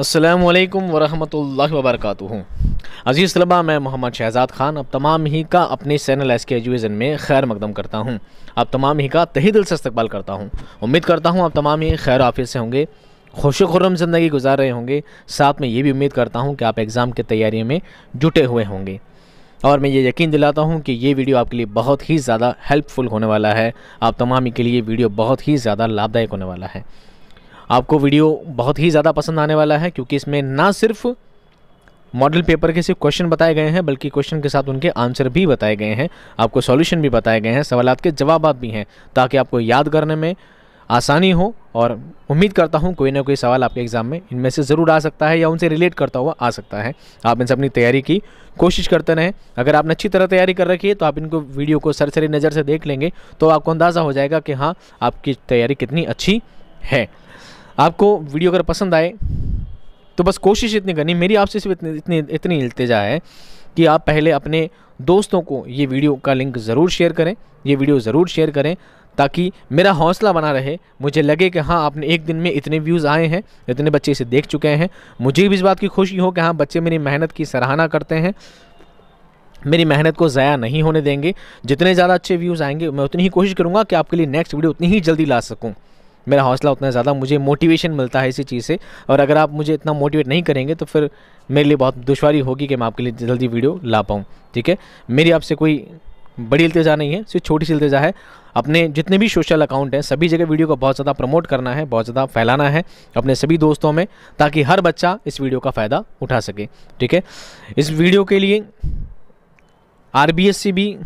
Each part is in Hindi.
असलकम वरहमल वबरक अज़ीज़ तलबा मैं मोहम्मद शहजाद ख़ान अब तमाम ही का अपने चैनल एस के एजुकेशन में खैर मकदम करता हूँ अब तमाम ही का तही दिल से इस्तबाल करता हूँ उम्मीद करता हूँ आप तमाम ही खैर हाफिज़ से होंगे खुश खुरम ज़िंदगी गुजार रहे होंगे साथ में ये भी उम्मीद करता हूँ कि आप एग्ज़ाम की तैयारी में जुटे हुए होंगे और मैं ये यकीन दिलाता हूँ कि ये वीडियो आपके लिए बहुत ही ज़्यादा हेल्पफुल होने वाला है आप तमाम के लिए वीडियो बहुत ही ज़्यादा लाभदायक होने वाला है आपको वीडियो बहुत ही ज़्यादा पसंद आने वाला है क्योंकि इसमें ना सिर्फ मॉडल पेपर के सिर्फ क्वेश्चन बताए गए हैं बल्कि क्वेश्चन के साथ उनके आंसर भी बताए गए हैं आपको सॉल्यूशन भी बताए गए हैं सवाल के जवाब भी हैं ताकि आपको याद करने में आसानी हो और उम्मीद करता हूँ कोई ना कोई सवाल आपके एग्ज़ाम में इनमें से ज़रूर आ सकता है या उनसे रिलेट करता हुआ आ सकता है आप इनसे अपनी तैयारी की कोशिश करते रहें अगर आपने अच्छी तरह तैयारी कर रखी है तो आप इनको वीडियो को सरसरी नज़र से देख लेंगे तो आपको अंदाज़ा हो जाएगा कि हाँ आपकी तैयारी कितनी अच्छी है आपको वीडियो अगर पसंद आए तो बस कोशिश इतनी करनी मेरी आपसे सिर्फ इतनी इतनी इतनी इल्तजा है कि आप पहले अपने दोस्तों को ये वीडियो का लिंक ज़रूर शेयर करें ये वीडियो ज़रूर शेयर करें ताकि मेरा हौसला बना रहे मुझे लगे कि हाँ आपने एक दिन में इतने व्यूज़ आए हैं इतने बच्चे इसे देख चुके हैं मुझे भी इस बात की खुशी हो कि हाँ बच्चे मेरी मेहनत की सराहना करते हैं मेरी मेहनत को ज़ाया नहीं होने देंगे जितने ज़्यादा अच्छे व्यूज़ आएंगे मैं उतनी ही कोशिश करूँगा कि आपके लिए नेक्स्ट वीडियो उतनी ही जल्दी ला सकूँ मेरा हौसला उतना ज़्यादा मुझे मोटिवेशन मिलता है इसी चीज़ से और अगर आप मुझे इतना मोटिवेट नहीं करेंगे तो फिर मेरे लिए बहुत दुशारी होगी कि मैं आपके लिए जल्दी वीडियो ला पाऊँ ठीक है मेरी आपसे कोई बड़ी इल्तजा नहीं है सिर्फ छोटी सी इल्तजा है अपने जितने भी सोशल अकाउंट हैं सभी जगह वीडियो को बहुत ज़्यादा प्रमोट करना है बहुत ज़्यादा फैलाना है अपने सभी दोस्तों में ताकि हर बच्चा इस वीडियो का फ़ायदा उठा सके ठीक है इस वीडियो के लिए आर बी एस सी भी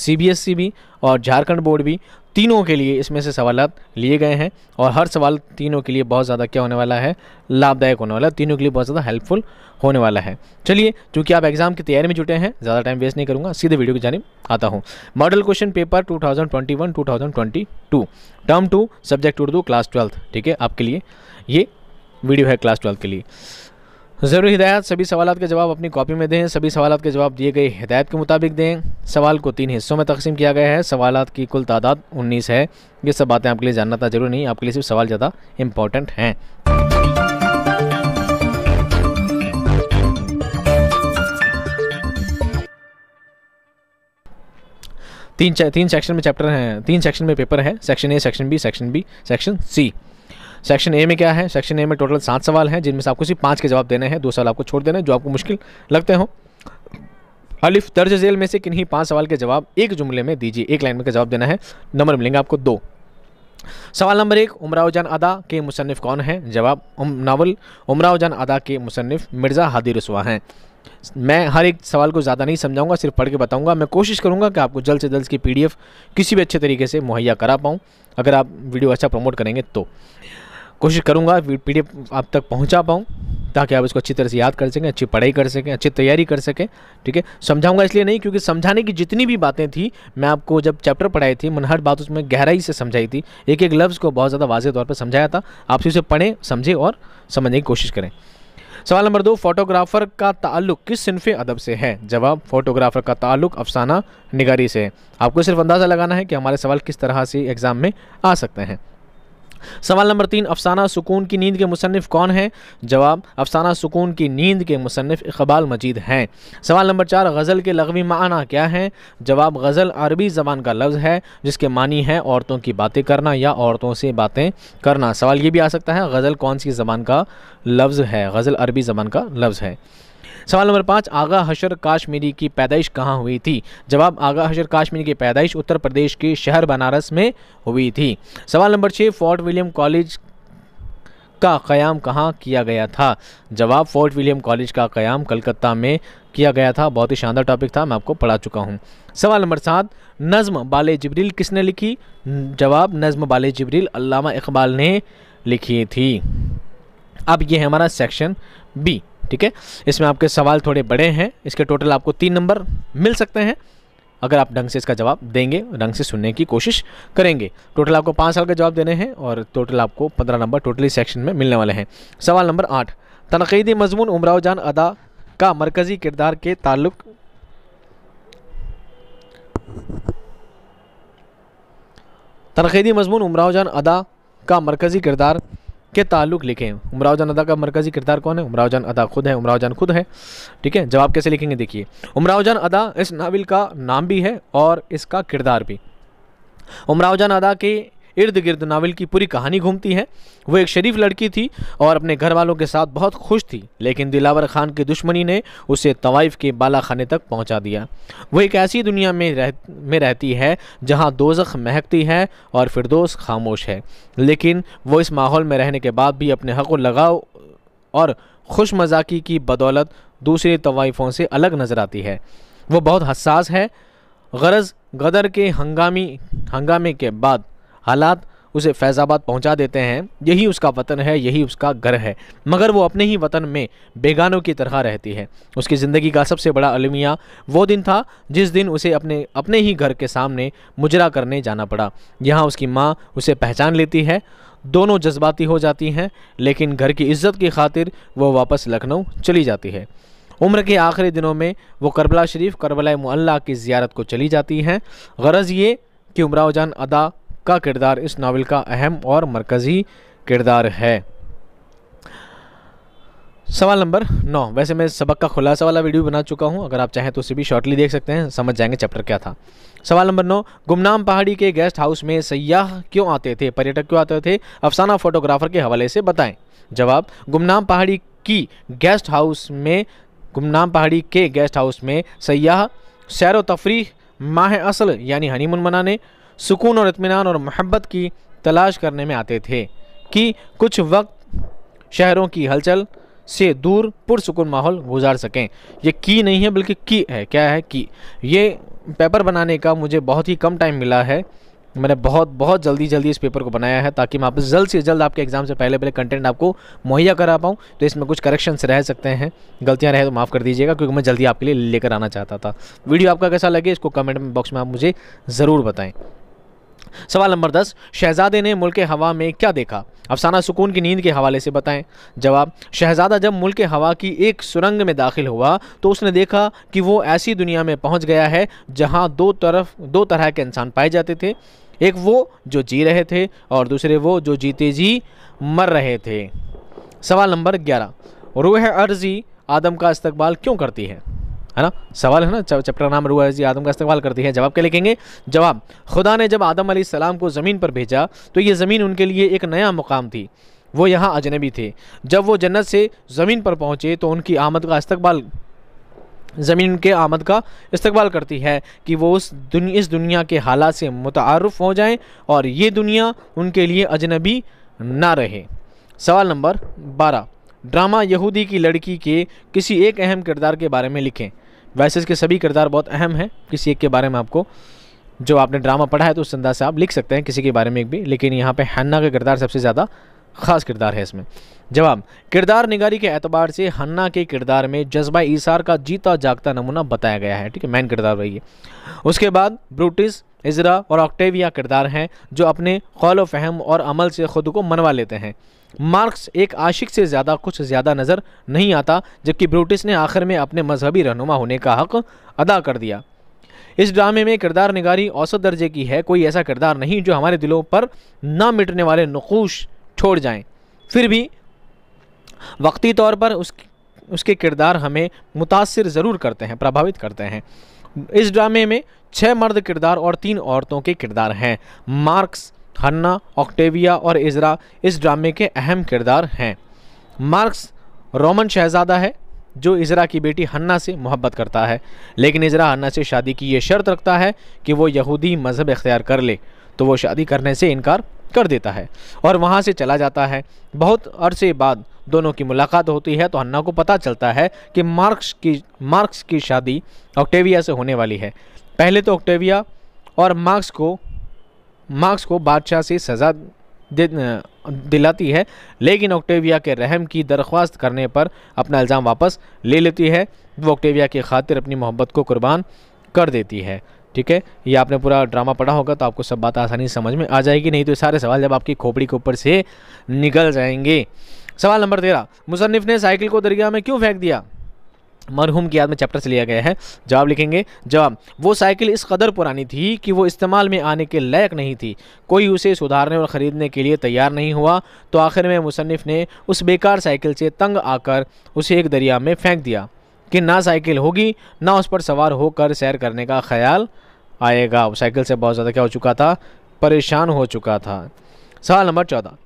सी बी एस सी भी और झारखंड बोर्ड भी तीनों के लिए इसमें से सवाल लिए गए हैं और हर सवाल तीनों के लिए बहुत ज़्यादा क्या होने वाला है लाभदायक होने वाला है तीनों के लिए बहुत ज़्यादा हेल्पफुल होने वाला है चलिए चूँकि आप एग्जाम की तैयारी में जुटे हैं ज़्यादा टाइम वेस्ट नहीं करूँगा सीधे वीडियो की जानी आता हूँ model question paper two thousand term two subject Urdu class twelfth ठीक है आपके लिए ये वीडियो है क्लास ट्वेल्थ के लिए जरूरी हिदायत सभी सवाल के जवाब अपनी कॉपी में दें सभी सवाल के जवाब दिए गए हिदायत के मुताबिक दें सवाल को तीन हिस्सों में तकसीम किया गया है सवाल की कुल तादाद उन्नीस है ये सब बातें आपके लिए जानना था जरूरी नहीं आपके लिए सिर्फ सवाल ज़्यादा इंपॉर्टेंट हैं तीन तीन सेक्शन में चैप्टर हैं तीन सेक्शन में पेपर है section A section B section B section C section A में क्या है सेक्शन ए में टोटल सात सवाल हैं जिनमें से आपको सिर्फ पाँच के जवाब देने हैं दो सवाल आपको छोड़ देने जो आपको मुश्किल लगते हों अलिफ दर्ज झेल में से किन्हीं पाँच सवाल के जवाब एक जुमले में दीजिए एक लाइन में का जवाब देना है नंबर मिलेंगे आपको दो सवाल नंबर एक उमरावजान अदा के मुसनफ़ कौन है जवाब उम, नावल उमरावजान अदा के मुसनफ़ मिर्ज़ा हादी रसवा हैं मैं हर एक सवाल को ज़्यादा नहीं समझाऊंगा सिर्फ पढ़ के बताऊंगा मैं कोशिश करूंगा कि आपको जल्द से जल्द की पीडीएफ किसी भी अच्छे तरीके से मुहैया करा पाऊँ अगर आप वीडियो अच्छा प्रमोट करेंगे तो कोशिश करूँगा पी आप तक पहुँचा पाऊँ ताकि आप इसको अच्छी तरह से याद कर सकें अच्छी पढ़ाई कर सकें अच्छी तैयारी कर सकें ठीक है समझाऊंगा इसलिए नहीं क्योंकि समझाने की जितनी भी बातें थी मैं आपको जब चैप्टर पढ़ाई थी मैंने हर बात उसमें गहराई से समझाई थी एक एक लफ्ज़ को बहुत ज़्यादा वाजे तौर पर समझाया था आप उसे पढ़ें समझें और समझने की कोशिश करें सवाल नंबर दो फोटोग्राफर का ताल्लुक किस सिनफ अदब से है जवाब फोटोग्राफर का ताल्लुक अफसाना निगारी से है आपको सिर्फ अंदाज़ा लगाना है कि हमारे सवाल किस तरह से एग्ज़ाम में आ सकते हैं सवाल नंबर तीन अफसाना सुकून की नींद के मुसनफ़ कौन है जवाब अफसाना सुकून की नींद के मुसनफ़ इकबाल मजीद हैं सवाल नंबर चार गज़ल के लगवी माना क्या है जवाब गज़ल अरबी ज़बान का लफ्ज़ है जिसके मानी है औरतों की बातें करना या औरतों से बातें करना सवाल ये भी आ सकता है गज़ल कौन सी ज़बान का लफ्ज़ है गज़ल अरबी ज़बान का लफ्ज़ है सवाल नंबर पाँच आगा हशर काश्मीरी की पैदाइश कहाँ हुई थी जवाब आगा हशर काश्मीरी की पैदाइश उत्तर प्रदेश के शहर बनारस में हुई थी सवाल नंबर छः फोर्ट विलियम कॉलेज का क़याम कहाँ किया गया था जवाब फोर्ट विलियम कॉलेज का क़याम कलकत्ता में किया गया था बहुत ही शानदार टॉपिक था मैं आपको पढ़ा चुका हूँ सवाल नंबर सात नज़म बाल जबरील किसने लिखी जवाब नज़म बाल जबरील अलामा इकबाल ने लिखी थी अब ये है हमारा सेक्शन बी ठीक है इसमें आपके सवाल थोड़े बड़े हैं इसके टोटल आपको तीन नंबर मिल सकते हैं अगर आप ढंग से इसका जवाब देंगे ढंग से सुनने की कोशिश करेंगे टोटल आपको पाँच साल का जवाब देने हैं और टोटल आपको पंद्रह नंबर टोटली सेक्शन में मिलने वाले हैं सवाल नंबर आठ तनकीदी मजमून उमराव जान अदा का मरकज़ी किरदार के ताल्लुक तनकीदी मजमून उमराव जान अदा का मरकज़ी किरदार के ताल्लुक लिखें उमराव जान अदा का मरकजी किरदार कौन है उमराव जान अदा खुद है उमराव जान खुद है ठीक है जवाब कैसे लिखेंगे देखिए उमराव जान अदा इस नावल का नाम भी है और इसका किरदार भी उमराव जान अदा की इर्द गिर्द नावल की पूरी कहानी घूमती है वो एक शरीफ लड़की थी और अपने घर वालों के साथ बहुत खुश थी लेकिन दिलावर खान की दुश्मनी ने उसे तवाइफ के बाला खाने तक पहुंचा दिया वो एक ऐसी दुनिया में रह में रहती है जहाँ दोजख महकती है और फिरदोस खामोश है लेकिन वो इस माहौल में रहने के बाद भी अपने हक लगाव और खुश मजाकी की बदौलत दूसरी तवाइफों से अलग नज़र आती है वो बहुत हसास है गरज गदर के हंगामी हंगामे के बाद हालात उसे फैज़ाबाद पहुंचा देते हैं यही उसका वतन है यही उसका घर है मगर वो अपने ही वतन में बेगानों की तरह रहती है उसकी ज़िंदगी का सबसे बड़ा अलमिया वो दिन था जिस दिन उसे अपने अपने ही घर के सामने मुजरा करने जाना पड़ा यहाँ उसकी माँ उसे पहचान लेती है दोनों जज्बाती हो जाती हैं लेकिन घर की इज्जत की खातिर वो वापस लखनऊ चली जाती है उम्र के आखिरी दिनों में वो करबला शरीफ करबला मुल्ला की ज़ियारत को चली जाती हैं गरज़ ये कि उमराव जान अदा का किरदार इस नावल का अहम और मरकज़ी किरदार है सवाल नंबर नौ वैसे मैं सबक का खुलासा वाला वीडियो बना चुका हूं अगर आप चाहें तो उसे भी शॉर्टली देख सकते हैं समझ जाएंगे चैप्टर क्या था सवाल नंबर नौ गुमनाम पहाड़ी के गेस्ट हाउस में सयाह क्यों आते थे पर्यटक क्यों आते थे अफसाना फोटोग्राफर के हवाले से बताएं जवाब गुमनाम पहाड़ी की गेस्ट हाउस में गुमनाम पहाड़ी के गेस्ट हाउस में सयाह सैर तफरी माह असल यानी हनीमून मनाने सुकून और इतमान और महब्बत की तलाश करने में आते थे कि कुछ वक्त शहरों की हलचल से दूर पुरसकून माहौल गुजार सकें ये की नहीं है बल्कि की है क्या है की ये पेपर बनाने का मुझे बहुत ही कम टाइम मिला है मैंने बहुत बहुत जल्दी जल्दी इस पेपर को बनाया है ताकि मैं आप जल्द से जल्द आपके एग्ज़ाम से पहले पहले कंटेंट आपको मुहैया करा पाऊँ तो इसमें कुछ करेक्शंस रह सकते हैं गलतियाँ रहे तो माफ़ कर दीजिएगा क्योंकि मैं जल्दी आपके लिए लेकर आना चाहता था वीडियो आपका कैसा लगे इसको कमेंट बॉक्स में आप मुझे ज़रूर बताएँ सवाल नंबर दस शहजादे ने मुल्क हवा में क्या देखा अफसाना सुकून की नींद के हवाले से बताएं जवाब शहजादा जब मुल्क हवा की एक सुरंग में दाखिल हुआ तो उसने देखा कि वो ऐसी दुनिया में पहुंच गया है जहां दो तरफ दो तरह के इंसान पाए जाते थे एक वो जो जी रहे थे और दूसरे वो जो जीते जी मर रहे थे सवाल नंबर ग्यारह रूह अर्जी आदम का इस्तबाल क्यों करती है है ना सवाल है ना चैप्टर नाम रुआ जी आदम का इस्तेमाल करती है जवाब क्या लिखेंगे जवाब खुदा ने जब आदम सलाम को ज़मीन पर भेजा तो ये ज़मीन उनके लिए एक नया मुकाम थी वो यहाँ अजनबी थे जब वो जन्नत से ज़मीन पर पहुँचे तो उनकी आमद का इस्तबाल ज़मीन के आमद का इस्तबाल करती है कि वो उस दुनिया इस दुनिया के हालात से मुतारफ़ हो जाएँ और ये दुनिया उनके लिए अजनबी ना रहे सवाल नंबर बारह ड्रामा यहूदी की लड़की के किसी एक अहम किरदार के बारे में लिखें वैसे इसके सभी किरदार बहुत अहम हैं किसी एक के बारे में आपको जो आपने ड्रामा पढ़ा है तो उस अंदाज से आप लिख सकते हैं किसी के बारे में एक भी लेकिन यहाँ पे हन्ना का किरदार सबसे ज़्यादा खास किरदार है इसमें जवाब किरदार निगारी के एतबार से हन्ना के किरदार में जज्बा ईसार का जीता जागता नमूना बताया गया है ठीक है मैन किरदार वही है उसके बाद ब्रूटिस इजरा और ऑक्टेविया किरदार हैं जो अपने कौल फहम और अमल से ख़ुद को मनवा लेते हैं मार्क्स एक आशिक से ज़्यादा कुछ ज़्यादा नज़र नहीं आता जबकि ब्रूटिस ने आखिर में अपने मजहबी रहनुमा होने का हक अदा कर दिया इस ड्रामे में किरदार निगारी औसत दर्जे की है कोई ऐसा किरदार नहीं जो हमारे दिलों पर ना मिटने वाले नकूश छोड़ जाएं फिर भी वक्ती तौर पर उस उसके किरदार हमें मुतासर ज़रूर करते हैं प्रभावित करते हैं इस ड्रामे में छः मर्द किरदार और तीन औरतों के किरदार हैं मार्क्स हन्ना ऑक्टेविया और इजरा इस ड्रामे के अहम किरदार हैं मार्क्स रोमन शहजादा है जो इजरा की बेटी हन्ना से मोहब्बत करता है लेकिन इजरा हन्ना से शादी की ये शर्त रखता है कि वो यहूदी मज़हब इख्तियार कर ले तो वो शादी करने से इनकार कर देता है और वहाँ से चला जाता है बहुत अरसे बाद दोनों की मुलाकात होती है तो हन्ना को पता चलता है कि मार्क्स की मार्क्स की शादी ऑक्टेविया से होने वाली है पहले तो ऑक्टेविया और मार्क्स को मार्क्स को बादशाह से सज़ा दिलाती है लेकिन ऑक्टेविया के रहम की दरख्वास्त करने पर अपना इल्ज़ाम वापस ले लेती है वो ऑक्टेविया की खातिर अपनी मोहब्बत को कुर्बान कर देती है ठीक है ये आपने पूरा ड्रामा पढ़ा होगा तो आपको सब बात आसानी से समझ में आ जाएगी नहीं तो सारे सवाल जब आपकी खोपड़ी के ऊपर से निकल जाएंगे सवाल नंबर तेरह मुसनफ़ ने साइकिल को दरिया में क्यों फेंक दिया मरहूम की याद में चैप्टर से लिया गया है जवाब लिखेंगे जवाब वो साइकिल इस कदर पुरानी थी कि वो इस्तेमाल में आने के लायक नहीं थी कोई उसे सुधारने और ख़रीदने के लिए तैयार नहीं हुआ तो आखिर में मुसनफ़ ने उस बेकार साइकिल से तंग आकर उसे एक दरिया में फेंक दिया कि ना साइकिल होगी ना उस पर सवार होकर सैर करने का ख्याल आएगा वो साइकिल से बहुत ज़्यादा क्या हो चुका था परेशान हो चुका था सवाल नंबर चौदह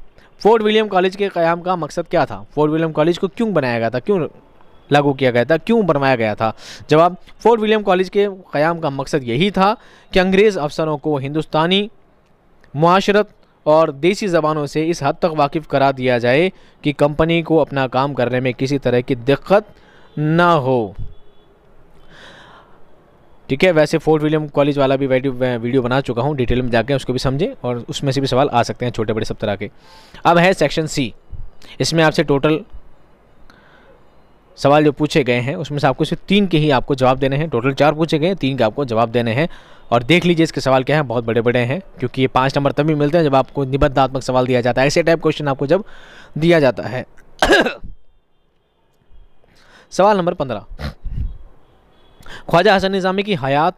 फोर्ट विलियम कॉलेज के क़्याम का मकसद क्या था फोर्ट विलियम कॉलेज को क्यों बनाया गया था क्यों लागू किया गया था क्यों बनवाया गया था जवाब फोर्ट विलियम कॉलेज के क़्याम का मकसद यही था कि अंग्रेज़ अफसरों को हिंदुस्तानी माशरत और देसी ज़बानों से इस हद तक वाकिफ़ करा दिया जाए कि कंपनी को अपना काम करने में किसी तरह की दिक्कत ना हो ठीक है वैसे फोर्ट विलियम कॉलेज वाला भी वीडियो बना चुका हूँ डिटेल में जाके उसको भी समझें और उसमें से भी सवाल आ सकते हैं छोटे बड़े सब तरह के अब है सेक्शन सी इसमें आपसे टोटल सवाल जो पूछे गए हैं उसमें से आपको सिर्फ तीन के ही आपको जवाब देने हैं टोटल चार पूछे गए हैं तीन के आपको जवाब देने हैं और देख लीजिए इसके सवाल क्या हैं बहुत बड़े बड़े हैं क्योंकि ये पाँच नंबर तभी मिलते हैं जब आपको निबंधात्मक सवाल दिया जाता है ऐसे टाइप क्वेश्चन आपको जब दिया जाता है सवाल नंबर पंद्रह ख्वाजा हसन निज़ामी की हयात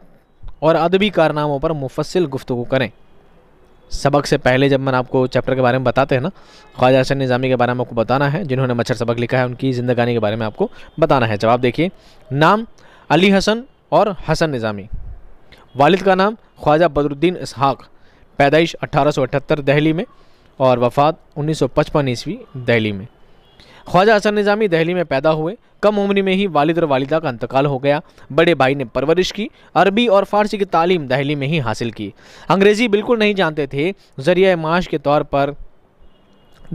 और अदबी कारनामों पर मुफसिल गुफ्तु करें सबक से पहले जब मैं आपको चैप्टर के बारे में बताते हैं ना ख्वाजा हसन निज़ामी के बारे में आपको बताना है जिन्होंने मच्छर सबक लिखा है उनकी ज़िंदगानी के बारे में आपको बताना है जवाब देखिए नाम अली हसन और हसन निज़ामी वालिद का नाम ख्वाजा बदरुद्दीन इसहाक़ पैदाइश अट्ठारह दहली में और वफ़ात 1955 ईस्वी दहली में ख्वाजा हसन निज़ामी दहली में पैदा हुए कम उम्र में ही वालिद और वालिदा का इंतकाल हो गया बड़े भाई ने परवरिश की अरबी और फारसी की तालीम दहली में ही हासिल की अंग्रेज़ी बिल्कुल नहीं जानते थे ज़रिए माश के तौर पर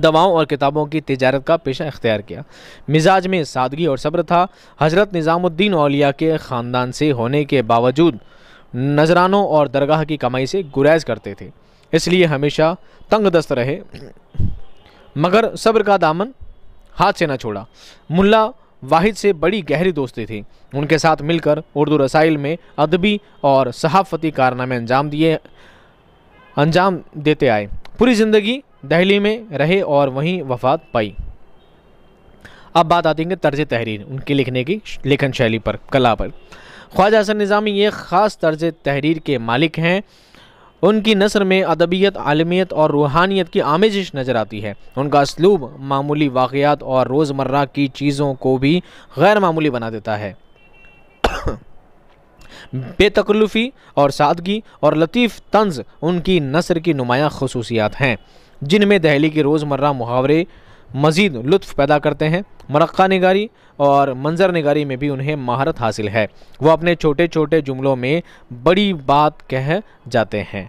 दवाओं और किताबों की तजारत का पेशा इख्तियार किया मिजाज में सादगी और सब्र था हज़रत निज़ामुद्दीन अलिया के ख़ानदान से होने के बावजूद नजरानों और दरगाह की कमाई से गुरेज करते थे इसलिए हमेशा तंग दस्त रहे मगर सब्र का दामन हाथ से न छोड़ा मुल्ला वाहिद से बड़ी गहरी दोस्ती थी उनके साथ मिलकर उर्दू रसाइल में अदबी और सहाफ़ती कारनामे अंजाम दिए अंजाम देते आए पूरी ज़िंदगी दहली में रहे और वहीं वफात पाई अब बात आती है तर्ज तहरीर उनके लिखने की लेखन शैली पर कला पर ख्वाजा हसन निज़ामी ये ख़ास तर्ज तहरीर के मालिक हैं उनकी नसर में अदबियत आलमियत और रूहानियत की आमेजिश नज़र आती है उनका इसलूब मामूली वाक़ात और रोज़मर्रा की चीज़ों को भी गैर मामूली बना देता है बेतकल्लुफ़ी और सादगी और लतीफ़ तंज उनकी नसर की नुमाया खसूसियात हैं जिनमें दहली के रोज़मर्रा मुहावरे मज़ीद लुत्फ़ पैदा करते हैं मरक़ा नगारी और मंजर नगारी में भी उन्हें महारत हासिल है वो अपने छोटे छोटे जुमलों में बड़ी बात कह जाते हैं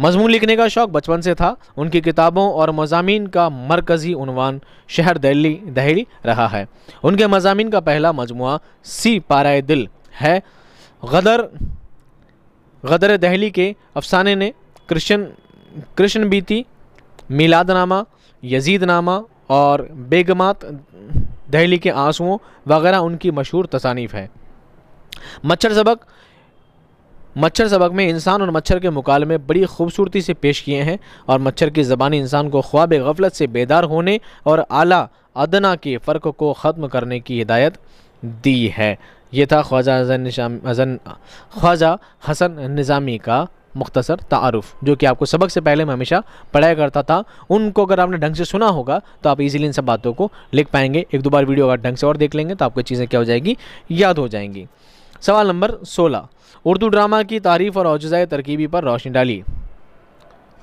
मजमून लिखने का शौक़ बचपन से था उनकी किताबों और मजामी का मरकज़ी उनवान शहर दिल्ली दहली रहा है उनके मजामी का पहला मजमु सी पाराए दिल है गदर गदर दहली के अफसाने ने कृष्ण कृष्ण बीती यजीद यजीदनामा और बेगमात दहली के आंसुओं वगैरह उनकी मशहूर तसानीफ़ है मच्छर सबक मच्छर सबक में इंसान और मच्छर के मुकालमे बड़ी खूबसूरती से पेश किए हैं और मच्छर की ज़बानी इंसान को ख्वाब गफलत से बेदार होने और आला अदना के फ़र्क को ख़त्म करने की हिदायत दी है यह था ख्वाजा हसन हसन ख्वाजा हसन निज़ामी का मुख्तसर तारफ़ जो कि आपको सबक से पहले मैं हमेशा पढ़ाया करता था उनको अगर आपने ढंग से सुना होगा तो आप इजीली इन सब बातों को लिख पाएंगे एक दो बार वीडियो अगर ढंग से और देख लेंगे तो आपको चीज़ें क्या हो जाएगी याद हो जाएंगी सवाल नंबर सोलह उर्दू ड्रामा की तारीफ़ और औजाय तरकीबी पर रोशनी डाली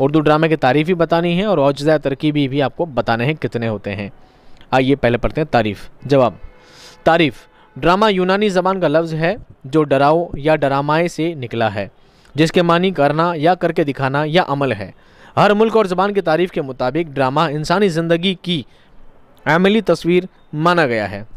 उर्दू ड्रामे की तारीफ़ भी बतानी है और औजाय तरकीबी भी आपको बताने हैं कितने होते हैं आइए पहले पढ़ते हैं तारीफ़ जवाब तारीफ़ ड्रामा यूनानी ज़बान का लफ्ज़ है जो डराओ या डरामाए से निकला है जिसके मानी करना या करके दिखाना या अमल है हर मुल्क और ज़बान की तारीफ़ के मुताबिक ड्रामा इंसानी ज़िंदगी की अमली तस्वीर माना गया है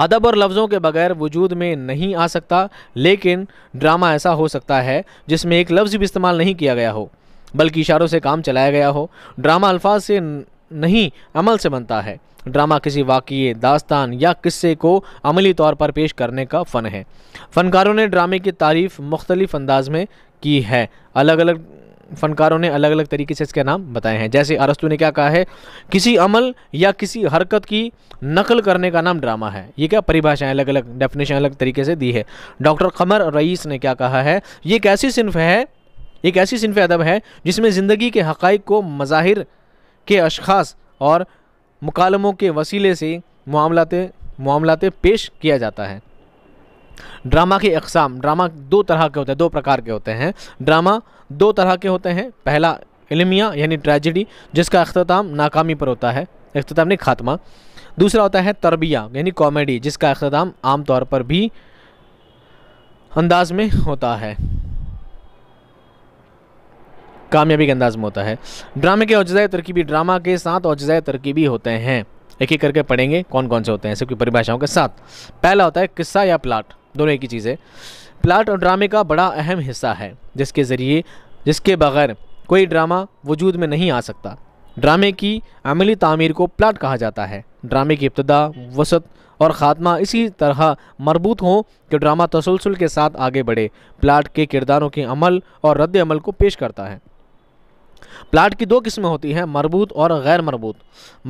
अदब और लफ्ज़ों के बगैर वजूद में नहीं आ सकता लेकिन ड्रामा ऐसा हो सकता है जिसमें एक लफ्ज़ भी इस्तेमाल नहीं किया गया हो बल्कि इशारों से काम चलाया गया हो ड्रामा अल्फाज से नहीं अमल से बनता है ड्रामा किसी वाक्य दास्तान या किस्से को अमली तौर पर पेश करने का फ़न है फ़नकारों ने ड्रामे की तारीफ़ मुख्तलिफ़ अंदाज में की है अलग अलग फनकारों ने अलग अलग तरीके से इसके नाम बताए हैं जैसे अरस्तु ने क्या कहा है किसी अमल या किसी हरकत की नकल करने का नाम ड्रामा है ये क्या परिभाषाएं अलग अलग डेफिनेशन अलग तरीके से दी है डॉक्टर कमर रईस ने क्या कहा है ये एक ऐसी सिनफ है एक ऐसी सिनफ अदब है जिसमें ज़िंदगी के हक़ को मज़ाहिर के अशास और मकालमों के वसीले से मामलाते मामलाते पेश किया जाता है ड्रामा की अकसाम ड्रामा दो तरह के होते हैं दो प्रकार के होते हैं ड्रामा दो तरह के होते हैं पहला इलमिया यानी ट्रेजिडी जिसका अख्ताम नाकामी पर होता है अख्ताम ने खात्मा दूसरा होता है तरबिया यानी कॉमेडी जिसका अख्ताम आमतौर पर भी अंदाज में होता है कामयाबी के अंदाज में होता है ड्रामे के अजाए तरकीबी ड्रामा के साथ अजाए तरकीबी होते हैं एक एक करके पढ़ेंगे कौन कौन से होते हैं सबकी परिभाषाओं के साथ पहला होता है किस्सा या प्लाट दोनों एक ही चीज़ है प्लाट और ड्रामे का बड़ा अहम हिस्सा है जिसके ज़रिए जिसके बगैर कोई ड्रामा वजूद में नहीं आ सकता ड्रामे की अमली तमीर को प्लाट कहा जाता है ड्रामे की इब्तदा वसत और ख़ात्मा इसी तरह मरबूत हों कि ड्रामा तसलसल के साथ आगे बढ़े प्लाट के किरदारों के अमल और रद्द अमल को पेश करता है प्लाट की दो किस्में होती हैं मरबूत और गैर मरबूत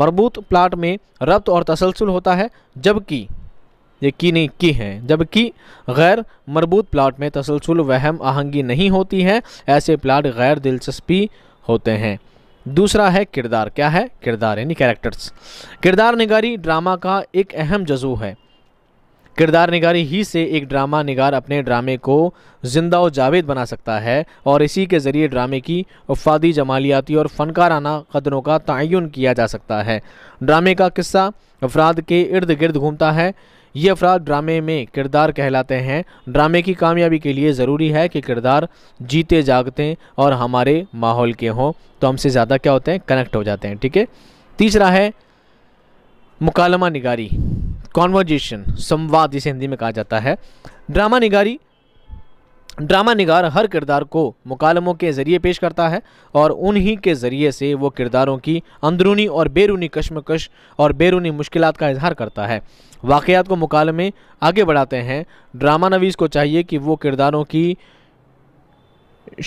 मरबूत प्लाट में रब्त और तसलसल होता है जबकि ये की नहीं की हैं जबकि गैर मरबूत प्लाट में तसलसल वहम आहंगी नहीं होती है ऐसे प्लाट गैर दिलचस्पी होते हैं दूसरा है किरदार क्या है किरदार यानी कैरेक्टर्स किरदार निगारी ड्रामा का एक अहम जजू है किरदार निगारी ही से एक ड्रामा निगार अपने ड्रामे को जिंदा और जावेद बना सकता है और इसी के ज़रिए ड्रामे की उफादी जमालियाती और फनकाराना कदरों का तयन किया जा सकता है ड्रामे का किस्सा अफराद के इर्द गिर्द घूमता है ये अफराद ड्रामे में किरदार कहलाते हैं ड्रामे की कामयाबी के लिए ज़रूरी है कि किरदार जीते जागते और हमारे माहौल के हों तो हमसे ज़्यादा क्या होते हैं कनेक्ट हो जाते हैं ठीक है तीसरा है मुकालमा निगारी कॉन्वर्जेशन संवाद जिसे हिंदी में कहा जाता है ड्रामा निगारी ड्रामा निगार हर किरदार को मुकालमों के ज़रिए पेश करता है और उन्हीं के ज़रिए से वो किरदारों की अंदरूनी और बैरूनी कश्मकश और बैरूनी मुश्किल का इजहार करता है वाक़ात को मुकालमे आगे बढ़ाते हैं ड्रामा नवीस को चाहिए कि वो किरदारों की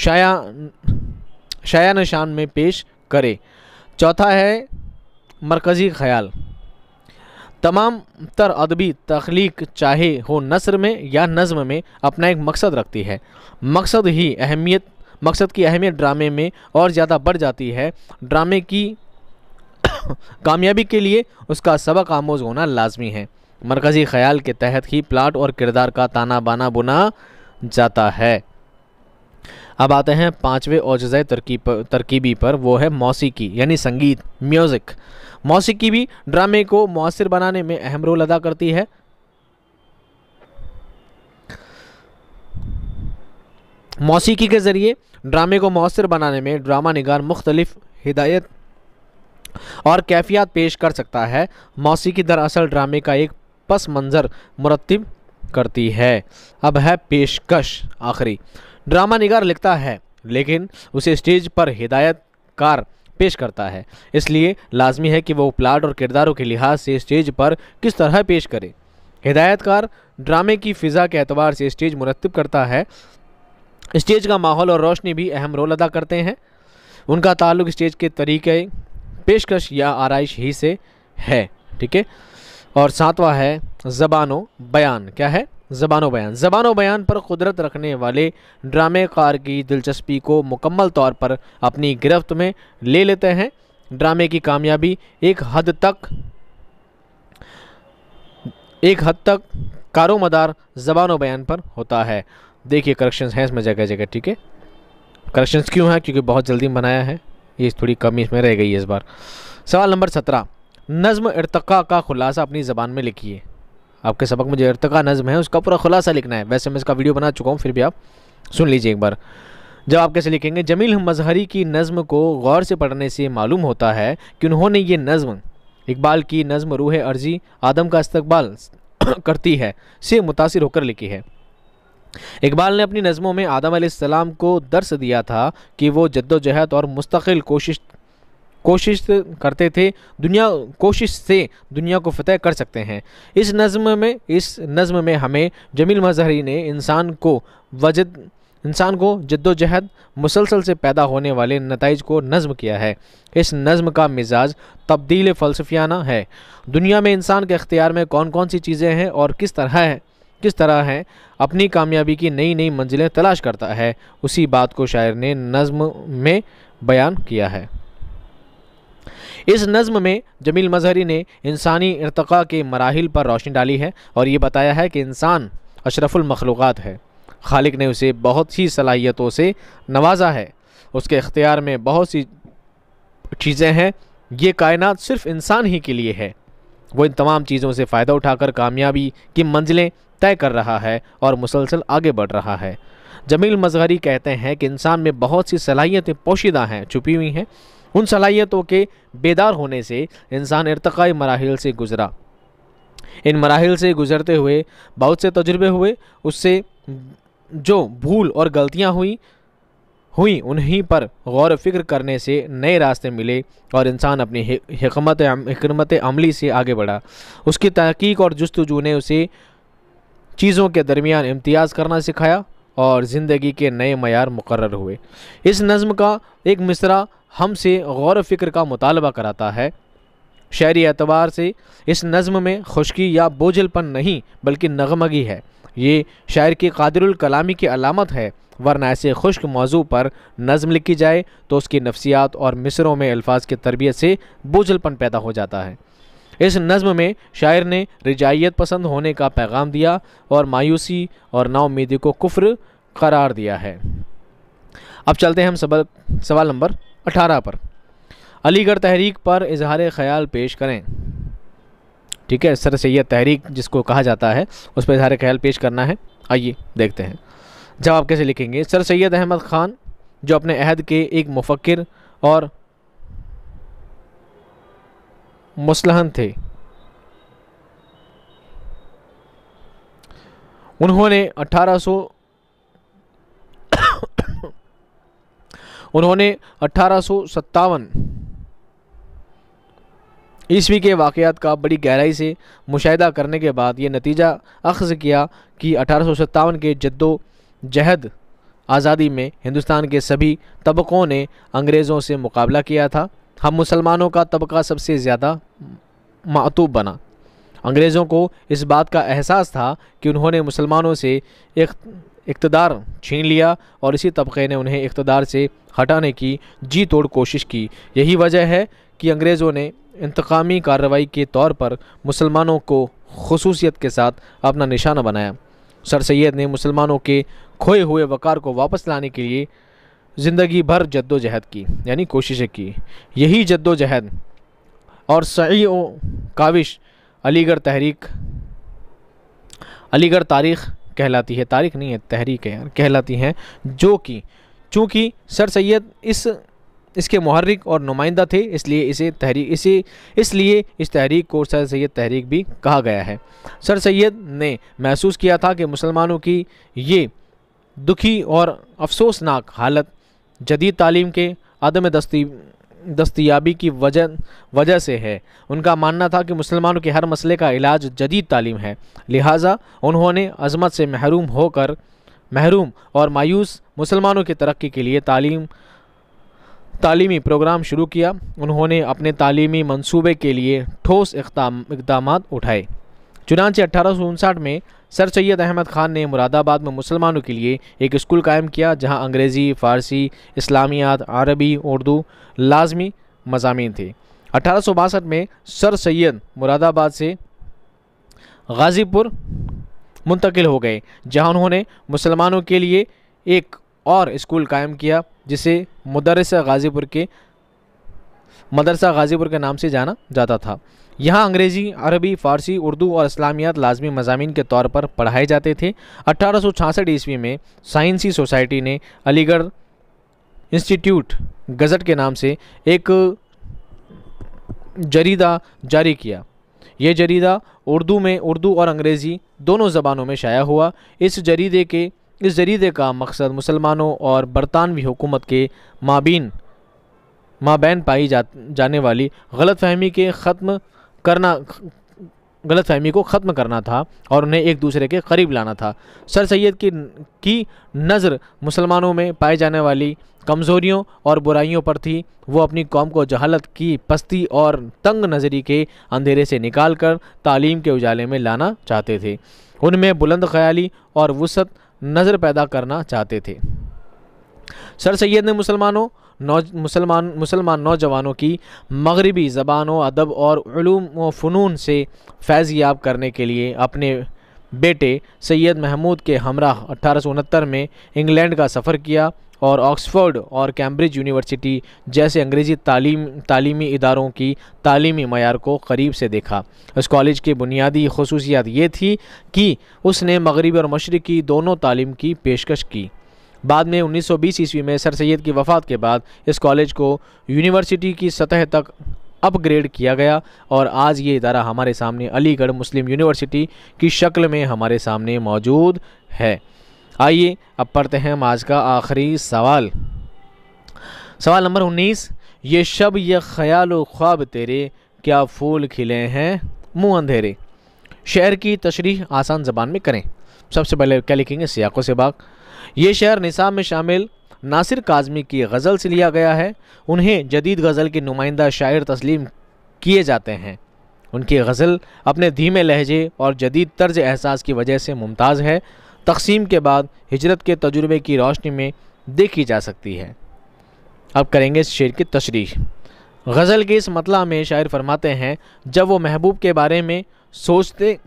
शाया शाया निशान में पेश करे चौथा है मरकज़ी ख्याल तमाम तर अदबी तख्लीक चाहे हो नसर में या नज़म में अपना एक मकसद रखती है मकसद ही अहमियत मकसद की अहमियत ड्रामे में और ज़्यादा बढ़ जाती है ड्रामे की कामयाबी के लिए उसका सबक आमोज होना लाजमी है मरकज़ी ख्याल के तहत ही प्लाट और किरदार का ताना बाना बुना जाता है अब आते हैं पाँचवें औजाए तरकीब तरकीबी पर वो है मौसीकी यानी संगीत म्यूज़िक मौसीकी भी ड्रामे को मौसर बनाने में अहम रोल अदा करती है मौसीकी के ज़रिए ड्रामे को मौसर बनाने में ड्रामा निगार मुख्तलिफ हिदायत और कैफियत पेश कर सकता है मौसीकी दरअसल ड्रामे का एक पस मंज़र मुरतब करती है अब है पेशकश आखिरी ड्रामा निगार लिखता है लेकिन उसे स्टेज पर हिदायतकार पेश करता है इसलिए लाजमी है कि वो प्लाट और किरदारों के लिहाज से स्टेज पर किस तरह पेश करे हिदायतकार ड्रामे की फ़िज़ा के एतबार से स्टेज मुरतब करता है स्टेज का माहौल और रोशनी भी अहम रोल अदा करते हैं उनका ताल्लुक स्टेज के तरीके पेशकश या आरइश ही से है ठीक है और सातवां है ज़बानो बयान क्या है ज़बान बयान ज़बान बयान पर कुदरत रखने वाले ड्रामे कार की दिलचस्पी को मुकम्मल तौर पर अपनी गिरफ्त में ले लेते हैं ड्रामे की कामयाबी एक हद तक एक हद तक कारोमदार ज़बान बयान पर होता है देखिए करेक्शंस हैं इसमें जगह जगह ठीक है करेक्शंस क्यों हैं क्योंकि बहुत जल्दी बनाया है ये थोड़ी कमी इसमें रह गई है इस बार सवाल नंबर सत्रह नज़म इरतका का खुलासा अपनी ज़बान में लिखिए आपके सबक मुझे इरतका नज़म है उसका पूरा खुलासा लिखना है वैसे मैं इसका वीडियो बना चुका हूँ फिर भी आप सुन लीजिए एक बार जब आप कैसे लिखेंगे जमील मजहरी की नज़म को गौर से पढ़ने से मालूम होता है कि उन्होंने ये नज़म इकबाल की नज़म रूह अर्जी आदम का इस्तबाल करती है से मुतासर होकर लिखी है इकबाल ने अपनी नज़मों में आदम को दर्श दिया था कि वो जद्दोजहद और मुस्तकिल कोशिश कोशिश करते थे दुनिया कोशिश से दुनिया को फतेह कर सकते हैं इस नज़म में इस नज़म में हमें जमील मजहरी ने इंसान को वजद इंसान को जद्दोजहद मुसलसल से पैदा होने वाले नतज को नज़म किया है इस नज़म का मिजाज तब्दील फ़लसफियाना है दुनिया में इंसान के अख्तियार में कौन कौन सी चीज़ें हैं और किस तरह है किस तरह हैं अपनी कामयाबी की नई नई मंजिलें तलाश करता है उसी बात को शायर ने नज़म में बयान किया है इस नज़म में जमील मजहरी ने इंसानी इरतका के मराहल पर रोशनी डाली है और ये बताया है कि इंसान अशरफुलमखलूक़ात है खालिक ने उसे बहुत सी सलाहियतों से नवाजा है उसके अख्तियार में बहुत सी चीज़ें हैं ये कायनात सिर्फ इंसान ही के लिए है वो इन तमाम चीज़ों से फ़ायदा उठाकर कामयाबी की मंजिलें तय कर रहा है और मुसलसल आगे बढ़ रहा है जमील मजहरी कहते हैं कि इंसान में बहुत सी सलाहियतें पोशीदा हैं छुपी हुई हैं उन सलाहियतों के बेदार होने से इंसान इरतकाई मराहल से गुज़रा इन मराहल से गुज़रते हुए बहुत से तजुर्बे हुए उससे जो भूल और गलतियाँ हुई हुई उन्हीं पर गौर फिक्र करने से नए रास्ते मिले और इंसान अपनी हिकमत हमत अमली से आगे बढ़ा उसकी तहकीक और जस्तजू ने उसे चीज़ों के दरमियान इम्तियाज़ करना सिखाया और ज़िंदगी के नए मैार मुकर हुए इस नज़म का एक मिसरा हम से गौर फिक्र का मुतालबा कराता है शहरी एतबार से इस नज़म में खुशकी या बोझलपन नहीं बल्कि नगमगी है ये शायर की कादिरुल कलामी की अलामत है वरना ऐसे खुश्क मौजू पर नज़म लिखी जाए तो उसकी नफसियात और मिसरों में अल्फाज की तरबियत से बोझलपन पैदा हो जाता है इस नज़म में शायर ने रिजाइत पसंद होने का पैगाम दिया और मायूसी और नाउमीदी को कुफ्र करार दिया है अब चलते हैं हम सबक सवाल नंबर अठारह पर अलीगढ़ तहरीक पर इजहार ख्याल पेश करें ठीक है सर सैद तहरीक जिसको कहा जाता है उस पर इजहार ख्याल पेश करना है आइए देखते हैं जवाब कैसे लिखेंगे सर सैद अहमद ख़ान जो अपने अहद के एक मुफक्र और मुसलहन थे उन्होंने 1800 उन्होंने अठारह ईस्वी के वाक़ात का बड़ी गहराई से मुशाह करने के बाद ये नतीजा अख्ज़ किया कि अठारह के जद्दोजहद आज़ादी में हिंदुस्तान के सभी तबकों ने अंग्रेज़ों से मुकाबला किया था हम मुसलमानों का तबका सबसे ज़्यादा मतूब बना अंग्रेज़ों को इस बात का एहसास था कि उन्होंने मुसलमानों से एक इकतदार छीन लिया और इसी तबके ने उन्हें इकतदार से हटाने की जी तोड़ कोशिश की यही वजह है कि अंग्रेज़ों ने इंतकामी कार्रवाई के तौर पर मुसलमानों को खसूसियत के साथ अपना निशाना बनाया सर सैद ने मुसलमानों के खोए हुए वक़ार को वापस लाने के लिए ज़िंदगी भर जद्दोजहद की यानी कोशिशें की यही जद्दोजहद और सही काविश अलीगढ़ तहरीक अलीगढ़ तारीख कहलाती है तारीख नहीं है तहरीक है कहलाती हैं जो कि चूँकि सर सैद इस इसके महर्रिक और नुमाइंदा थे इसलिए इसे तहरीक इसे इसलिए इस तहरीक को सर सैद तहरीक भी कहा गया है सर सैद ने महसूस किया था कि मुसलमानों की ये दुखी और अफसोसनाक हालत जदीद तालीम के अदम दस्ती दस्तियाबी की वजह वजह से है उनका मानना था कि मुसलमानों के हर मसले का इलाज जदीद तालीम है लिहाजा उन्होंने अजमत से महरूम होकर महरूम और मायूस मुसलमानों की तरक्की के लिए तालीम तालीमी प्रोग्राम शुरू किया उन्होंने अपने तालीमी मंसूबे के लिए ठोस इकदाम उठाए चुनानचे अठारह में सर सैयद अहमद ख़ान ने मुरादाबाद में मुसलमानों के लिए एक स्कूल कायम किया जहां अंग्रेज़ी फ़ारसी इस्लामियात अरबी उर्दू लाजमी मजामी थे अठारह में सर सैद मुरादाबाद से गाज़ीपुर मुंतकिल हो गए जहां उन्होंने मुसलमानों के लिए एक और स्कूल कायम किया जिसे मदरसा गाज़ीपुर के मदरसा गाज़ीपुर के नाम से जाना जाता था यहाँ अंग्रेज़ी अरबी फ़ारसी उर्दू और इस्लामियात लाजमी मजामी के तौर पर पढ़ाए जाते थे अट्ठारह ईस्वी में साइंसी सोसाइटी ने अलीगढ़ इंस्टीट्यूट गज़ट के नाम से एक जरीदा जारी किया ये जरीदा उर्दू में उर्दू और अंग्रेज़ी दोनों ज़बानों में शाया हुआ इस जरीदे के इस जरीदे का मकसद मुसलमानों और बरतानवी हुकूमत के माबीन माबैन पाई जा, जाने वाली ग़लतफ़हमी के ख़त्म करना गलत फहमी को ख़त्म करना था और उन्हें एक दूसरे के करीब लाना था सर सैद की की नज़र मुसलमानों में पाए जाने वाली कमज़ोरियों और बुराइयों पर थी वो अपनी कौम को जहालत की पस्ती और तंग नज़री के अंधेरे से निकाल कर तालीम के उजाले में लाना चाहते थे उनमें बुलंद ख्याली और वसत नज़र पैदा करना चाहते थे सर सैद ने मुसलमानों नौ मुसलमान मुसलमान नौजवानों की मगरबी ज़बानों अदब और फ़नून से याब करने के लिए अपने बेटे सैयद महमूद के हमरा अठारह में इंग्लैंड का सफ़र किया और ऑक्सफोर्ड और कैम्ब्रिज यूनिवर्सिटी जैसे अंग्रेज़ी तालीम तालीमी इदारों की तालीमी मैार को करीब से देखा इस कॉलेज की बुनियादी खसूसियात ये थी कि उसने मगरबी और मशरक़ी दोनों तालीम की पेशकश की बाद में 1920 ईस्वी में सर सैद की वफ़ात के बाद इस कॉलेज को यूनिवर्सिटी की सतह तक अपग्रेड किया गया और आज ये इदारा हमारे सामने अलीगढ़ मुस्लिम यूनिवर्सिटी की शक्ल में हमारे सामने मौजूद है आइए अब पढ़ते हैं हम आज का आखिरी सवाल सवाल नंबर उन्नीस ये शब ये ख्याल ख्वाब तेरे क्या फूल खिले हैं मुँह अंधेरे शहर की तशरी आसान जबान में करें सबसे पहले क्या लिखेंगे सियाको से बाग ये शहर निसाब में शामिल नासिर काजमी की गज़ल से लिया गया है उन्हें जदीद गज़ल के नुमाइंदा शायर तस्लीम किए जाते हैं उनकी गज़ल अपने धीमे लहजे और जदीद तर्ज एहसास की वजह से मुमताज़ है तकसीम के बाद हिजरत के तजुर्बे की रोशनी में देखी जा सकती है अब करेंगे इस शेर की तशरी गज़ल के इस मतला में शायर फरमाते हैं जब वो महबूब के बारे में सोचते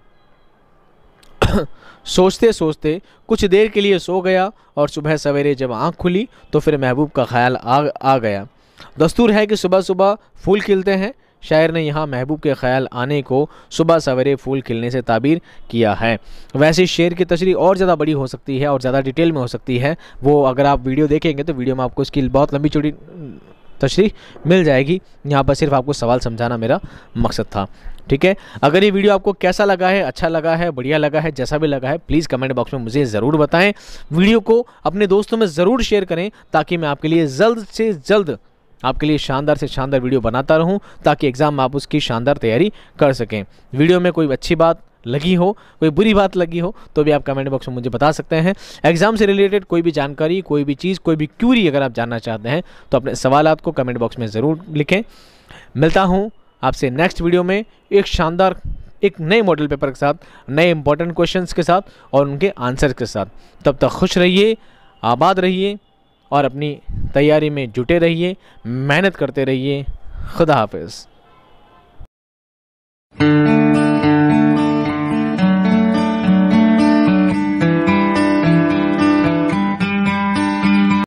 सोचते सोचते कुछ देर के लिए सो गया और सुबह सवेरे जब आँख खुली तो फिर महबूब का ख्याल आ आ गया दस्तूर है कि सुबह सुबह फूल खिलते हैं शायर ने यहाँ महबूब के ख्याल आने को सुबह सवेरे फूल खिलने से ताबीर किया है वैसे शेर की तशरी और ज़्यादा बड़ी हो सकती है और ज़्यादा डिटेल में हो सकती है वो अगर आप वीडियो देखेंगे तो वीडियो में आपको इसकी बहुत लंबी चौड़ी तशरी मिल जाएगी यहाँ पर सिर्फ आपको सवाल समझाना मेरा मकसद था ठीक है अगर ये वीडियो आपको कैसा लगा है अच्छा लगा है बढ़िया लगा है जैसा भी लगा है प्लीज़ कमेंट बॉक्स में मुझे ज़रूर बताएं वीडियो को अपने दोस्तों में ज़रूर शेयर करें ताकि मैं आपके लिए जल्द से जल्द आपके लिए शानदार से शानदार वीडियो बनाता रहूं ताकि एग्ज़ाम में आप उसकी शानदार तैयारी कर सकें वीडियो में कोई अच्छी बात लगी हो कोई बुरी बात लगी हो तो भी आप कमेंट बॉक्स में मुझे बता सकते हैं एग्जाम से रिलेटेड कोई भी जानकारी कोई भी चीज़ कोई भी क्यूरी अगर आप जानना चाहते हैं तो अपने सवाल को कमेंट बॉक्स में ज़रूर लिखें मिलता हूँ आपसे नेक्स्ट वीडियो में एक शानदार एक नए मॉडल पेपर के साथ नए इंपॉर्टेंट क्वेश्चंस के साथ और उनके आंसर्स के साथ तब तक खुश रहिए आबाद रहिए और अपनी तैयारी में जुटे रहिए मेहनत करते रहिए खुदा हाफिज़